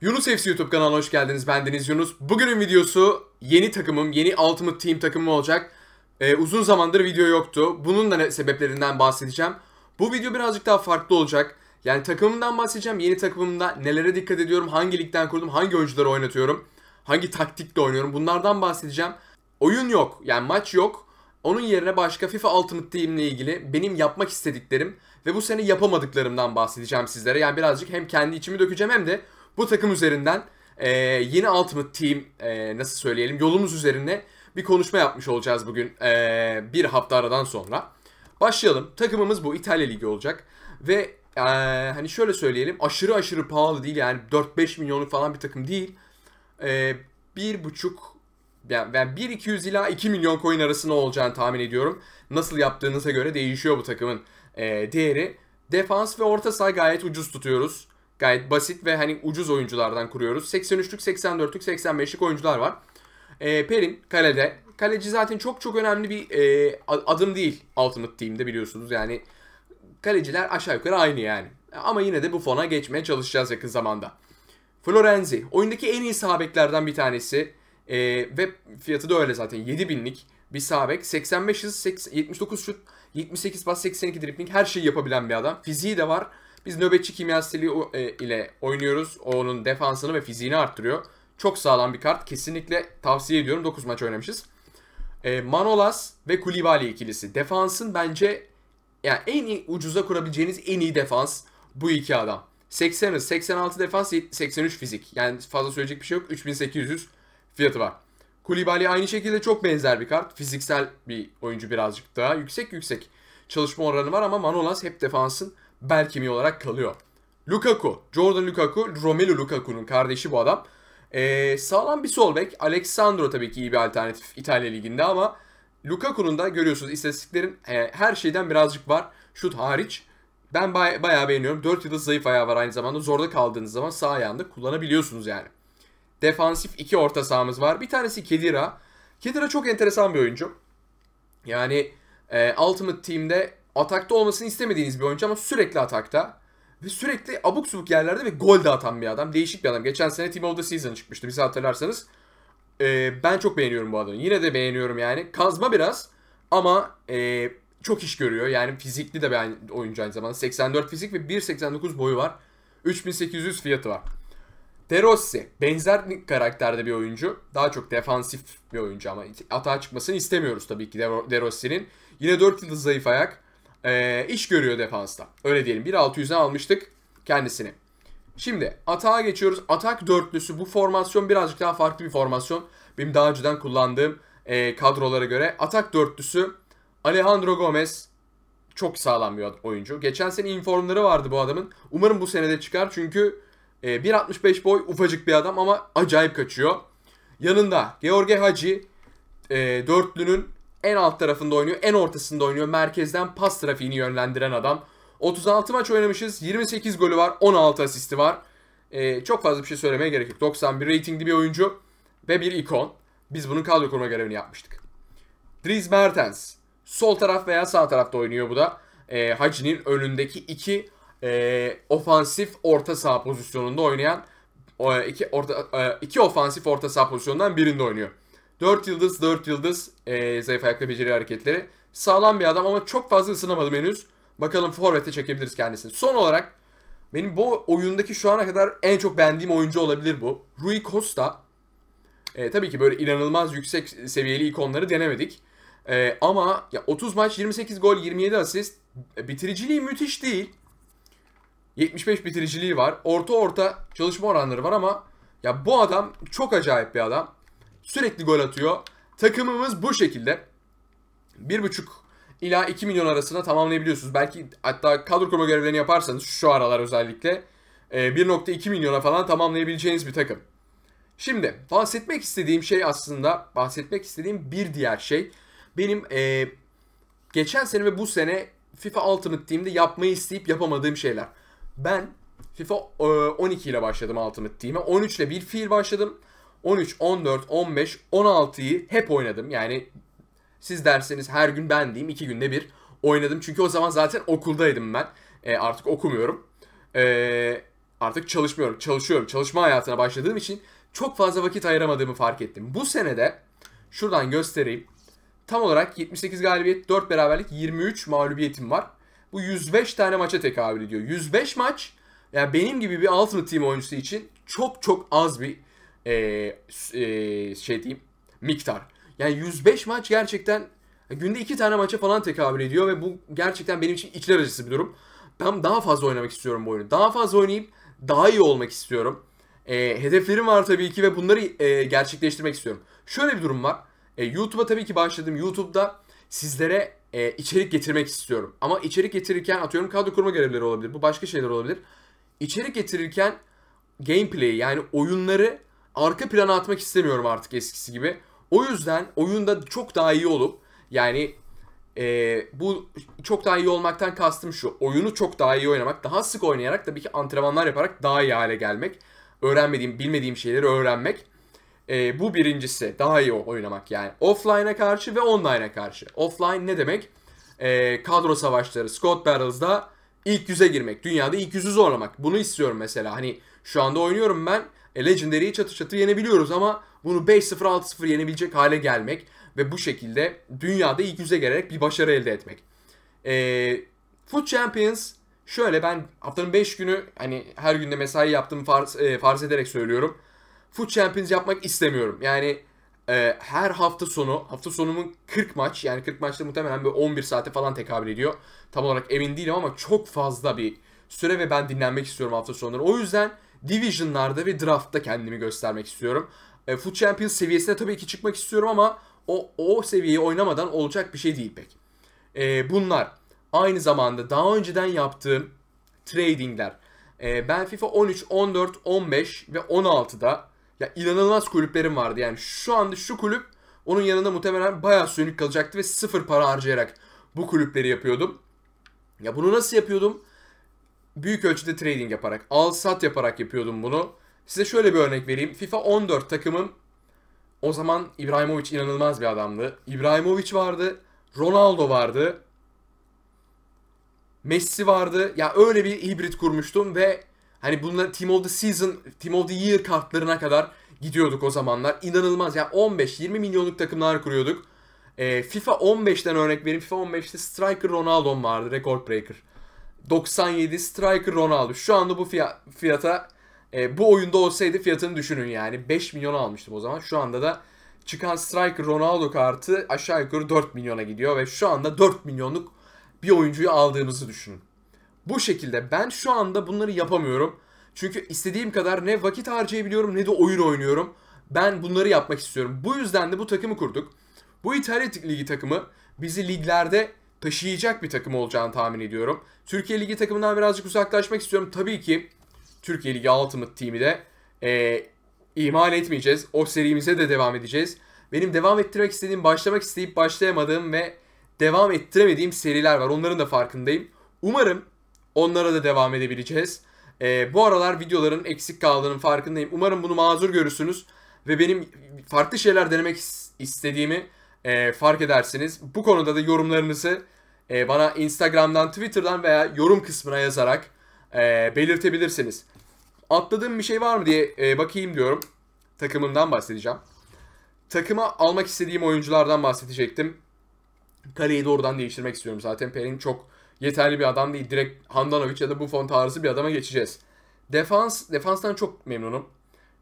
Yunus FC YouTube kanalına hoş geldiniz. Ben Deniz Yunus. Bugünün videosu yeni takımım, yeni Ultimate Team takımım olacak. Ee, uzun zamandır video yoktu. Bunun da sebeplerinden bahsedeceğim. Bu video birazcık daha farklı olacak. Yani takımımdan bahsedeceğim. Yeni takımımda nelere dikkat ediyorum, hangi ligden kurdum, hangi oyuncuları oynatıyorum, hangi taktikle oynuyorum bunlardan bahsedeceğim. Oyun yok, yani maç yok. Onun yerine başka FIFA Ultimate Team ile ilgili benim yapmak istediklerim ve bu sene yapamadıklarımdan bahsedeceğim sizlere. Yani birazcık hem kendi içimi dökeceğim hem de bu takım üzerinden e, yeni Ultimate Team e, nasıl söyleyelim yolumuz üzerine bir konuşma yapmış olacağız bugün e, bir hafta aradan sonra. Başlayalım. Takımımız bu İtalya Ligi olacak ve e, hani şöyle söyleyelim aşırı aşırı pahalı değil yani 4-5 milyonluk falan bir takım değil. E, 1,5 yani ben 1-200 ila 2 milyon coin arasında olacağını tahmin ediyorum. Nasıl yaptığınıza göre değişiyor bu takımın e, değeri. Defans ve orta saha gayet ucuz tutuyoruz. Gayet basit ve hani ucuz oyunculardan kuruyoruz. 83'lük, 84'lük, 85'lik oyuncular var. E, ee, Perin kalede. Kaleci zaten çok çok önemli bir e, adım değil Ultimate Team'de biliyorsunuz. Yani kaleciler aşağı yukarı aynı yani. Ama yine de bu fona geçmeye çalışacağız yakın zamanda. Florenzi. Oyundaki en iyi sabeklerden bir tanesi. E, ve fiyatı da öyle zaten. 7000'lik bir sabek. 85 hız, 79 şut, 78 pas, 82 dribbling her şeyi yapabilen bir adam. Fiziği de var. Biz nöbetçi kimyaseli e, ile oynuyoruz. Onun defansını ve fiziğini arttırıyor. Çok sağlam bir kart. Kesinlikle tavsiye ediyorum. 9 maç oynamışız. E, Manolas ve Kulibali ikilisi. Defansın bence yani en iyi, ucuza kurabileceğiniz en iyi defans bu iki adam. 80 86 defans, 83 fizik. Yani fazla söyleyecek bir şey yok. 3800 fiyatı var. Kulibali aynı şekilde çok benzer bir kart. Fiziksel bir oyuncu birazcık daha. Yüksek yüksek çalışma oranı var ama Manolas hep defansın bel kemiği olarak kalıyor. Lukaku, Jordan Lukaku, Romelu Lukaku'nun kardeşi bu adam. Ee, sağlam bir sol bek. Alexandro tabii ki iyi bir alternatif İtalya Ligi'nde ama Lukaku'nun da görüyorsunuz istatistiklerin e, her şeyden birazcık var. Şut hariç. Ben bay- bayağı beğeniyorum. 4 yıldız zayıf ayağı var aynı zamanda. Zorda kaldığınız zaman sağ ayağında kullanabiliyorsunuz yani. Defansif iki orta sahamız var. Bir tanesi Kedira. Kedira çok enteresan bir oyuncu. Yani e, Ultimate Team'de atakta olmasını istemediğiniz bir oyuncu ama sürekli atakta. Ve sürekli abuk subuk yerlerde ve gol de atan bir adam. Değişik bir adam. Geçen sene Team of the Season çıkmıştı. Bizi hatırlarsanız. Ee, ben çok beğeniyorum bu adamı. Yine de beğeniyorum yani. Kazma biraz ama e, çok iş görüyor. Yani fizikli de bir oyuncu aynı zamanda. 84 fizik ve 1.89 boyu var. 3800 fiyatı var. De Rossi benzer karakterde bir oyuncu. Daha çok defansif bir oyuncu ama atağa çıkmasını istemiyoruz tabii ki De Rossi'nin. Yine 4 yıldız zayıf ayak e, iş görüyor defansta. Öyle diyelim. 1.600'e almıştık kendisini. Şimdi atağa geçiyoruz. Atak dörtlüsü bu formasyon birazcık daha farklı bir formasyon. Benim daha önceden kullandığım e, kadrolara göre. Atak dörtlüsü Alejandro Gomez çok sağlam bir oyuncu. Geçen sene informları vardı bu adamın. Umarım bu senede çıkar çünkü e, 1.65 boy ufacık bir adam ama acayip kaçıyor. Yanında George Hacı e, dörtlünün en alt tarafında oynuyor, en ortasında oynuyor. Merkezden pas trafiğini yönlendiren adam. 36 maç oynamışız. 28 golü var, 16 asisti var. Ee, çok fazla bir şey söylemeye gerek yok. 91 ratingli bir oyuncu ve bir ikon. Biz bunun kadro kurma görevini yapmıştık. Dries Mertens. Sol taraf veya sağ tarafta oynuyor bu da. Ee, Hacı'nin önündeki iki e, ofansif orta saha pozisyonunda oynayan iki, orta, e, iki ofansif orta saha pozisyonundan birinde oynuyor. 4 yıldız 4 yıldız e, zayıf ayakla beceri hareketleri. Sağlam bir adam ama çok fazla ısınamadım henüz. Bakalım forvete çekebiliriz kendisini. Son olarak benim bu oyundaki şu ana kadar en çok beğendiğim oyuncu olabilir bu. Rui Costa. E, tabii ki böyle inanılmaz yüksek seviyeli ikonları denemedik. E, ama ya 30 maç 28 gol 27 asist. E, bitiriciliği müthiş değil. 75 bitiriciliği var. Orta orta çalışma oranları var ama ya bu adam çok acayip bir adam. Sürekli gol atıyor. Takımımız bu şekilde. 1.5 ila 2 milyon arasında tamamlayabiliyorsunuz. Belki hatta kadro kurma görevlerini yaparsanız şu aralar özellikle 1.2 e, milyona falan tamamlayabileceğiniz bir takım. Şimdi bahsetmek istediğim şey aslında bahsetmek istediğim bir diğer şey benim e, geçen sene ve bu sene FIFA Ultimate Team'de yapmayı isteyip yapamadığım şeyler. Ben FIFA e, 12 ile başladım Ultimate Team'e. 13 ile bir fiil başladım. 13, 14, 15, 16'yı hep oynadım. Yani siz derseniz her gün ben diyeyim iki günde bir oynadım. Çünkü o zaman zaten okuldaydım ben. E, artık okumuyorum. E, artık çalışmıyorum. Çalışıyorum. Çalışma hayatına başladığım için çok fazla vakit ayıramadığımı fark ettim. Bu senede şuradan göstereyim. Tam olarak 78 galibiyet, 4 beraberlik, 23 mağlubiyetim var. Bu 105 tane maça tekabül ediyor. 105 maç yani benim gibi bir Ultimate Team oyuncusu için çok çok az bir e, e, şey diyeyim miktar. Yani 105 maç gerçekten günde 2 tane maça falan tekabül ediyor ve bu gerçekten benim için içler acısı bir durum. Ben daha fazla oynamak istiyorum bu oyunu. Daha fazla oynayıp daha iyi olmak istiyorum. E, hedeflerim var tabii ki ve bunları e, gerçekleştirmek istiyorum. Şöyle bir durum var. E, YouTube'a tabii ki başladım. YouTube'da sizlere e, içerik getirmek istiyorum. Ama içerik getirirken atıyorum kadro kurma görevleri olabilir. Bu başka şeyler olabilir. İçerik getirirken gameplay yani oyunları arka plana atmak istemiyorum artık eskisi gibi. O yüzden oyunda çok daha iyi olup yani e, bu çok daha iyi olmaktan kastım şu. Oyunu çok daha iyi oynamak, daha sık oynayarak tabii ki antrenmanlar yaparak daha iyi hale gelmek. Öğrenmediğim, bilmediğim şeyleri öğrenmek. E, bu birincisi. Daha iyi oynamak yani. Offline'a karşı ve online'a karşı. Offline ne demek? E, kadro savaşları, Scott Barrels'da ilk yüze girmek. Dünyada ilk yüzü zorlamak. Bunu istiyorum mesela. Hani şu anda oynuyorum ben e, Legendary'i çatı çatı yenebiliyoruz ama bunu 5-0 6-0 yenebilecek hale gelmek ve bu şekilde dünyada ilk yüze gelerek bir başarı elde etmek. E, Food Champions şöyle ben haftanın 5 günü hani her günde mesai yaptığımı farz, e, farz ederek söylüyorum. Foot Champions yapmak istemiyorum. Yani e, her hafta sonu, hafta sonumun 40 maç yani 40 maçta muhtemelen bir 11 saate falan tekabül ediyor. Tam olarak emin değilim ama çok fazla bir süre ve ben dinlenmek istiyorum hafta sonları. O yüzden Division'larda ve draft'ta kendimi göstermek istiyorum. E, Foot Champions seviyesine tabii ki çıkmak istiyorum ama o, o seviyeyi oynamadan olacak bir şey değil pek. E, bunlar aynı zamanda daha önceden yaptığım tradingler. E, ben FIFA 13, 14, 15 ve 16'da ya inanılmaz kulüplerim vardı. Yani şu anda şu kulüp onun yanında muhtemelen bayağı sönük kalacaktı ve sıfır para harcayarak bu kulüpleri yapıyordum. Ya bunu nasıl yapıyordum? büyük ölçüde trading yaparak, al sat yaparak yapıyordum bunu. Size şöyle bir örnek vereyim. FIFA 14 takımım o zaman İbrahimovic inanılmaz bir adamdı. İbrahimovic vardı, Ronaldo vardı. Messi vardı. Ya öyle bir hibrit kurmuştum ve hani bunlar Team of the Season, Team of the Year kartlarına kadar gidiyorduk o zamanlar. İnanılmaz. Ya yani 15-20 milyonluk takımlar kuruyorduk. E, FIFA 15'ten örnek vereyim. FIFA 15'te Striker Ronaldo'm vardı. Record Breaker. 97 Striker Ronaldo. Şu anda bu fiyat, fiyata e, bu oyunda olsaydı fiyatını düşünün yani. 5 milyon almıştım o zaman. Şu anda da çıkan Striker Ronaldo kartı aşağı yukarı 4 milyona gidiyor ve şu anda 4 milyonluk bir oyuncuyu aldığımızı düşünün. Bu şekilde ben şu anda bunları yapamıyorum. Çünkü istediğim kadar ne vakit harcayabiliyorum ne de oyun oynuyorum. Ben bunları yapmak istiyorum. Bu yüzden de bu takımı kurduk. Bu İtalya Ligi takımı bizi liglerde taşıyacak bir takım olacağını tahmin ediyorum. Türkiye Ligi takımından birazcık uzaklaşmak istiyorum. Tabii ki Türkiye Ligi Ultimate Team'i de e, ihmal etmeyeceğiz. O serimize de devam edeceğiz. Benim devam ettirmek istediğim, başlamak isteyip başlayamadığım ve devam ettiremediğim seriler var. Onların da farkındayım. Umarım onlara da devam edebileceğiz. E, bu aralar videoların eksik kaldığının farkındayım. Umarım bunu mazur görürsünüz ve benim farklı şeyler denemek istediğimi e, fark edersiniz. Bu konuda da yorumlarınızı e, bana Instagram'dan, Twitter'dan veya yorum kısmına yazarak e, belirtebilirsiniz. Atladığım bir şey var mı diye e, bakayım diyorum. Takımından bahsedeceğim. Takıma almak istediğim oyunculardan bahsedecektim. Kaleyi doğrudan değiştirmek istiyorum zaten. Perin çok yeterli bir adam değil. Direkt Handanovic ya da Buffon tarzı bir adama geçeceğiz. Defans, defanstan çok memnunum.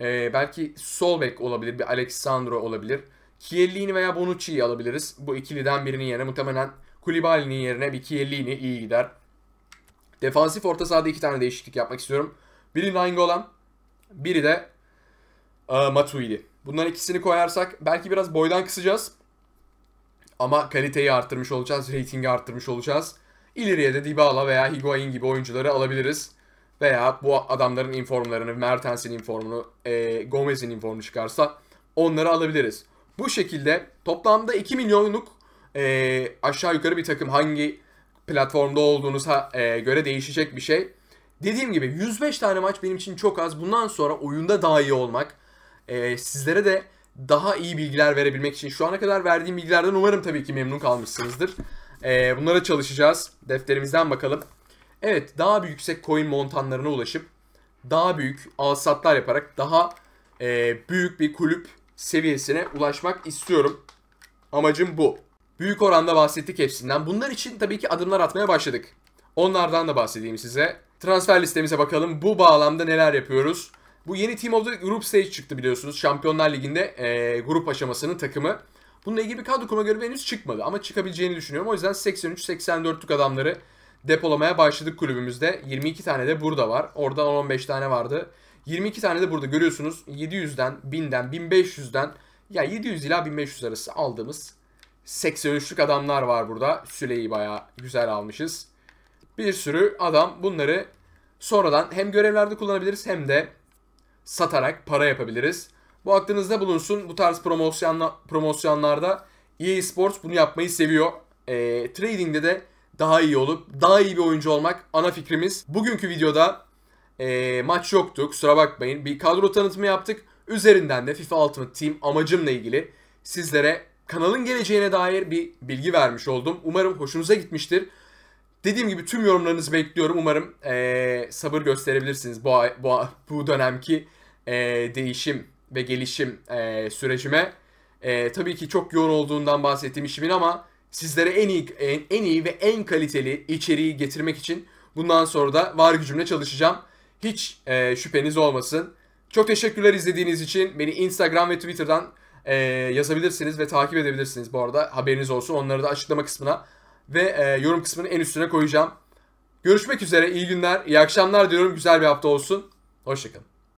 Ee, belki sol bek olabilir, bir Alexandro olabilir. Chiellini veya Bonucci'yi alabiliriz. Bu ikiliden birinin yerine muhtemelen Kulibali'nin yerine bir Chiellini iyi gider. Defansif orta sahada iki tane değişiklik yapmak istiyorum. Biri Nangolan, biri de e, Matuidi. Bunların ikisini koyarsak belki biraz boydan kısacağız. Ama kaliteyi arttırmış olacağız, reytingi arttırmış olacağız. İleriye de Dybala veya Higuain gibi oyuncuları alabiliriz. Veya bu adamların informlarını, Mertens'in informunu, e, Gomez'in informunu çıkarsa onları alabiliriz. Bu şekilde toplamda 2 milyonluk e, aşağı yukarı bir takım hangi platformda olduğunuza e, göre değişecek bir şey. Dediğim gibi 105 tane maç benim için çok az. Bundan sonra oyunda daha iyi olmak, e, sizlere de daha iyi bilgiler verebilmek için şu ana kadar verdiğim bilgilerden umarım tabii ki memnun kalmışsınızdır. E, bunlara çalışacağız. Defterimizden bakalım. Evet daha bir yüksek coin montanlarına ulaşıp daha büyük alsatlar yaparak daha e, büyük bir kulüp seviyesine ulaşmak istiyorum. Amacım bu. Büyük oranda bahsettik hepsinden. Bunlar için tabii ki adımlar atmaya başladık. Onlardan da bahsedeyim size. Transfer listemize bakalım. Bu bağlamda neler yapıyoruz? Bu yeni Team of the Group Stage çıktı biliyorsunuz. Şampiyonlar Ligi'nde e, grup aşamasının takımı. Bununla ilgili bir kadro kurma görevi henüz çıkmadı ama çıkabileceğini düşünüyorum. O yüzden 83-84'lük adamları depolamaya başladık kulübümüzde. 22 tane de burada var. Oradan 15 tane vardı. 22 tane de burada görüyorsunuz. 700'den, 1000'den, 1500'den ya 700 ila 1500 arası aldığımız 83'lük adamlar var burada. Süleyi bayağı güzel almışız. Bir sürü adam bunları sonradan hem görevlerde kullanabiliriz hem de satarak para yapabiliriz. Bu aklınızda bulunsun. Bu tarz promosyonla, promosyonlarda EA Sports bunu yapmayı seviyor. E, trading'de de daha iyi olup daha iyi bir oyuncu olmak ana fikrimiz. Bugünkü videoda e, maç yoktu kusura bakmayın. Bir kadro tanıtımı yaptık. Üzerinden de FIFA Ultimate Team amacımla ilgili sizlere kanalın geleceğine dair bir bilgi vermiş oldum. Umarım hoşunuza gitmiştir. Dediğim gibi tüm yorumlarınızı bekliyorum. Umarım e, sabır gösterebilirsiniz bu, bu, bu dönemki e, değişim ve gelişim e, sürecime. E, tabii ki çok yoğun olduğundan bahsettiğim işimin ama sizlere en iyi en, en iyi ve en kaliteli içeriği getirmek için bundan sonra da var gücümle çalışacağım. Hiç e, şüpheniz olmasın. Çok teşekkürler izlediğiniz için. Beni Instagram ve Twitter'dan e, yazabilirsiniz ve takip edebilirsiniz bu arada. Haberiniz olsun. Onları da açıklama kısmına ve e, yorum kısmının en üstüne koyacağım. Görüşmek üzere. İyi günler, iyi akşamlar diyorum. Güzel bir hafta olsun. Hoşçakalın.